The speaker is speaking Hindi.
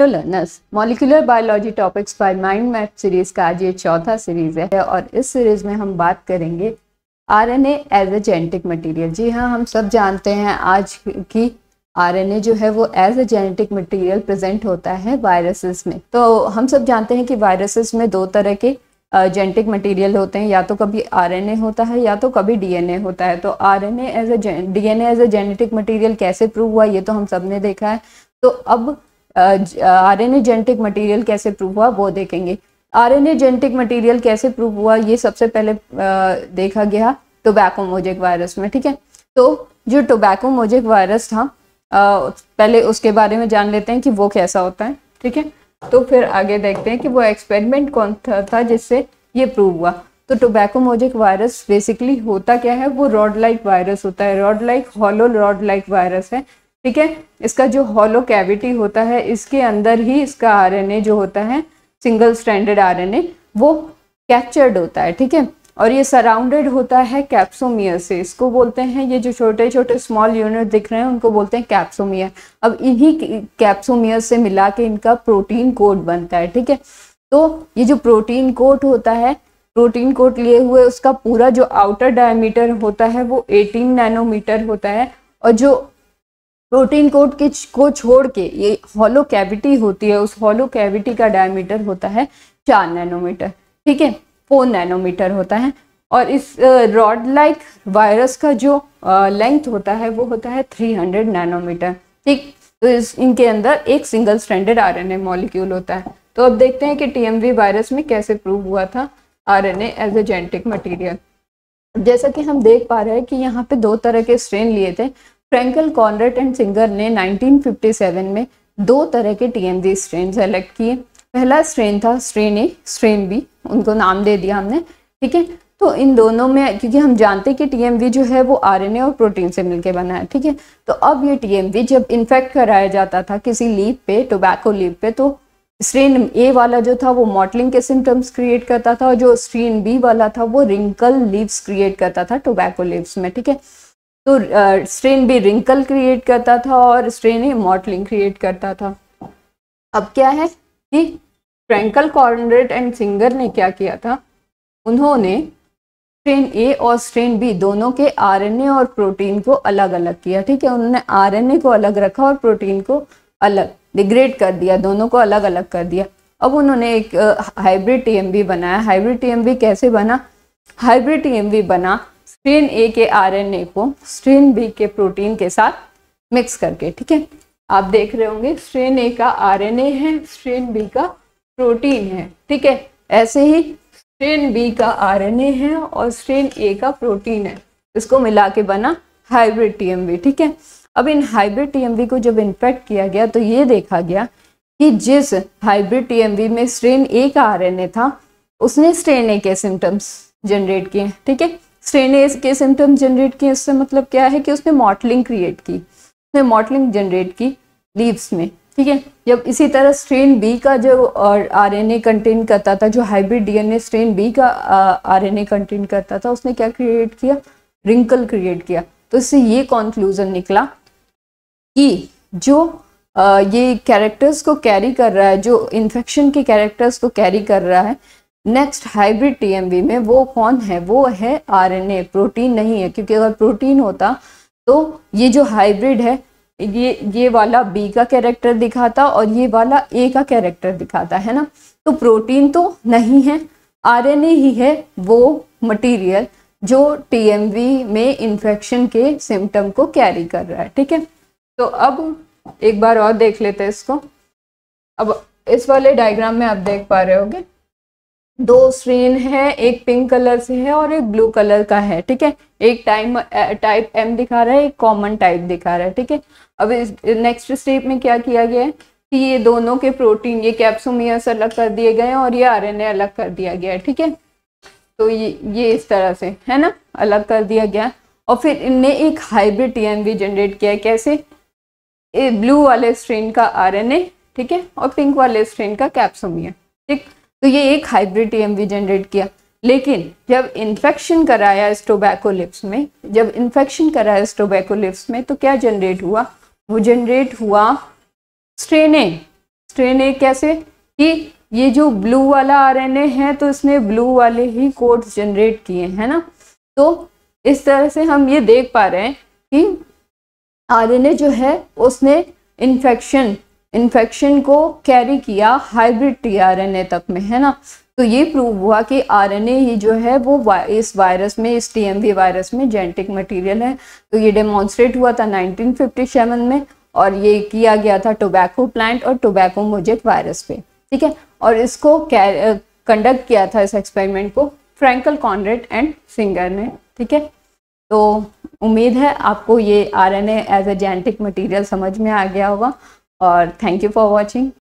Hello learners molecular biology topics by mind map series का आज ये चौथा सीरीज है और इस सीरीज में हम बात करेंगे RNA as a genetic material जी हाँ हम सब जानते हैं आज की आरएनए जो है वो as a genetic material present होता है वायरसेस में तो हम सब जानते हैं कि वायरसेस में दो तरह के जेनेटिक मटेरियल होते हैं या तो कभी ए होता है या तो कभी ए होता है तो R N as a DNA as a genetic material कैसे प्रूव हुआ ये तो हम सब ने देखा है तो अब आरएनए जेनेटिक मटेरियल कैसे प्रूव हुआ वो देखेंगे आरएनए जेनेटिक मटेरियल कैसे प्रूव हुआ ये सबसे पहले आ, देखा गया टोबैको मोजेक वायरस में ठीक है तो जो टोबैको मोजेक वायरस था आ, पहले उसके बारे में जान लेते हैं कि वो कैसा होता है ठीक है तो फिर आगे देखते हैं कि वो एक्सपेरिमेंट कौन था, था जिससे ये प्रूव हुआ तो टोबैको मोजेक वायरस बेसिकली होता क्या है वो रॉड लाइक वायरस होता है rod like hollow rod like virus है ठीक है इसका जो हॉलो कैविटी होता है इसके अंदर ही इसका आरएनए जो होता है सिंगल स्टैंडर्ड आरएनए वो कैप्चर्ड होता है ठीक है और ये सराउंडेड होता है कैप्सोमियर से इसको बोलते हैं ये जो छोटे छोटे स्मॉल यूनिट दिख रहे हैं उनको बोलते हैं कैप्सोमियर अब इन्हीं कैप्सोमियर से मिला के इनका प्रोटीन कोट बनता है ठीक है तो ये जो प्रोटीन कोट होता है प्रोटीन कोट लिए हुए उसका पूरा जो आउटर डायमीटर होता है वो 18 नैनोमीटर होता है और जो प्रोटीन कोट के को छोड़ के ये हॉलो कैविटी होती है उस हॉलो कैविटी का डायमीटर होता है चार नैनोमीटर ठीक है फोर नैनोमीटर होता है और इस रॉड लाइक वायरस का जो लेंथ होता है वो होता है 300 नैनोमीटर ठीक तो इस इनके अंदर एक सिंगल स्टैंडर्ड आरएनए मॉलिक्यूल होता है तो अब देखते हैं कि टीएमवी वायरस में कैसे प्रूव हुआ था RNA as a genetic material जैसा कि हम देख पा रहे हैं कि यहाँ पे दो तरह के स्ट्रेन लिए थे फ्रैंकल कॉनरेट एंड सिंगर ने 1957 में दो तरह के टीएमजी स्ट्रेन सेलेक्ट किए पहला स्ट्रेन था स्ट्रेन ए स्ट्रेन बी उनको नाम दे दिया हमने ठीक है तो इन दोनों में क्योंकि हम जानते हैं कि टीएमवी जो है वो आरएनए और प्रोटीन से मिलकर बना है ठीक है तो अब ये टीएमवी जब इन्फेक्ट कराया जाता था किसी लीप पे टोबैको लीप पे तो स्ट्रेन ए वाला जो था वो मॉटलिंग के सिम्टम्स क्रिएट करता था और जो स्ट्रेन बी वाला था वो रिंकल लीव्स क्रिएट करता था टोबैको लीव्स में ठीक है तो स्ट्रेन भी रिंकल क्रिएट करता था और स्ट्रेन ही मॉटलिंग क्रिएट करता था अब क्या है कि फ्रैंकल कॉर्नरेट एंड सिंगर ने क्या किया था उन्होंने स्ट्रेन ए और स्ट्रेन बी दोनों के आरएनए और प्रोटीन को अलग अलग किया ठीक है उन्होंने आरएनए को अलग रखा और प्रोटीन को अलग डिग्रेड कर दिया दोनों को अलग अलग कर दिया अब उन्होंने एक हाइब्रिड टीएमबी बनाया हाइब्रिड टीएमबी कैसे बना हाइब्रिड टीएमबी बना स्ट्रेन ए के आरएनए को स्ट्रेन बी के प्रोटीन के साथ मिक्स करके ठीक है आप देख रहे होंगे स्ट्रेन ए का आरएनए है स्ट्रेन बी का प्रोटीन है ठीक है ऐसे ही स्ट्रेन बी का आरएनए है और स्ट्रेन ए का प्रोटीन है इसको मिला के बना हाइब्रिड टीएमवी ठीक है अब इन हाइब्रिड टीएमवी को जब इन्फेक्ट किया गया तो ये देखा गया कि जिस हाइब्रिड टीएमवी में स्ट्रेन ए का आरएनए था उसने स्ट्रेन ए के सिम्टम्स जनरेट किए ठीक है स्टेने के सिम्टम जनरेट किए इससे मतलब क्या है कि उसने मॉटलिंग क्रिएट की उसने मॉटलिंग जनरेट की लीव्स में ठीक है जब इसी तरह स्ट्रेन बी का जो और आरएनए कंटेन करता था जो हाइब्रिड डीएनए स्ट्रेन बी का आरएनए कंटेन करता था उसने क्या क्रिएट किया रिंकल क्रिएट किया तो इससे ये कॉन्क्लूजन निकला कि जो आ, ये कैरेक्टर्स को कैरी कर रहा है जो इन्फेक्शन के कैरेक्टर्स को कैरी कर रहा है नेक्स्ट हाइब्रिड टीएमवी में वो कौन है वो है आरएनए प्रोटीन नहीं है क्योंकि अगर प्रोटीन होता तो ये जो हाइब्रिड है ये ये वाला बी का कैरेक्टर दिखाता और ये वाला ए का कैरेक्टर दिखाता है ना तो प्रोटीन तो नहीं है आरएनए ही है वो मटेरियल जो टीएमवी में इन्फेक्शन के सिम्टम को कैरी कर रहा है ठीक है तो अब एक बार और देख लेते हैं इसको अब इस वाले डायग्राम में आप देख पा रहे होगे दो स्ट्रेन है एक पिंक कलर से है और एक ब्लू कलर का है ठीक है एक टाइम टाइप एम दिखा रहा है एक कॉमन टाइप दिखा रहा है ठीक है अब इस नेक्स्ट स्टेप में क्या किया गया है कि ये दोनों के प्रोटीन ये कैप्सोमियस अलग कर दिए गए हैं और ये आरएनए अलग कर दिया गया है ठीक है तो ये ये इस तरह से है ना अलग कर दिया गया और फिर इनने एक हाइब्रिड टी जनरेट किया कैसे ब्लू वाले स्ट्रेन का आर ठीक है और पिंक वाले स्ट्रेन का कैप्सोमिया ठीक तो ये एक हाइब्रिड टीएमवी जनरेट किया लेकिन जब इन्फेक्शन कराया इस टोबैको लिप्स में जब इन्फेक्शन कराया इस टोबैको लिप्स में तो क्या जनरेट हुआ वो जनरेट हुआ स्ट्रेने स्ट्रेने कैसे कि ये जो ब्लू वाला आरएनए है तो इसने ब्लू वाले ही कोड्स जनरेट किए हैं ना तो इस तरह से हम ये देख पा रहे हैं कि आरएनए जो है उसने इन्फेक्शन इन्फेक्शन को कैरी किया हाइब्रिड टीआरएनए तक में है ना तो ये प्रूव हुआ कि आरएनए ये जो है वो इस वायरस में इस टीएमवी वायरस में जेनेटिक मटेरियल है तो ये डेमॉन्स्ट्रेट हुआ था 1957 में और ये किया गया था टोबैको प्लांट और टोबैको मोजेट वायरस पे ठीक है और इसको कंडक्ट किया था इस एक्सपेरिमेंट को फ्रेंकल कॉन्ड्रेट एंड सिंगर ने ठीक है तो उम्मीद है आपको ये RNA as a genetic material समझ में आ गया होगा or thank you for watching.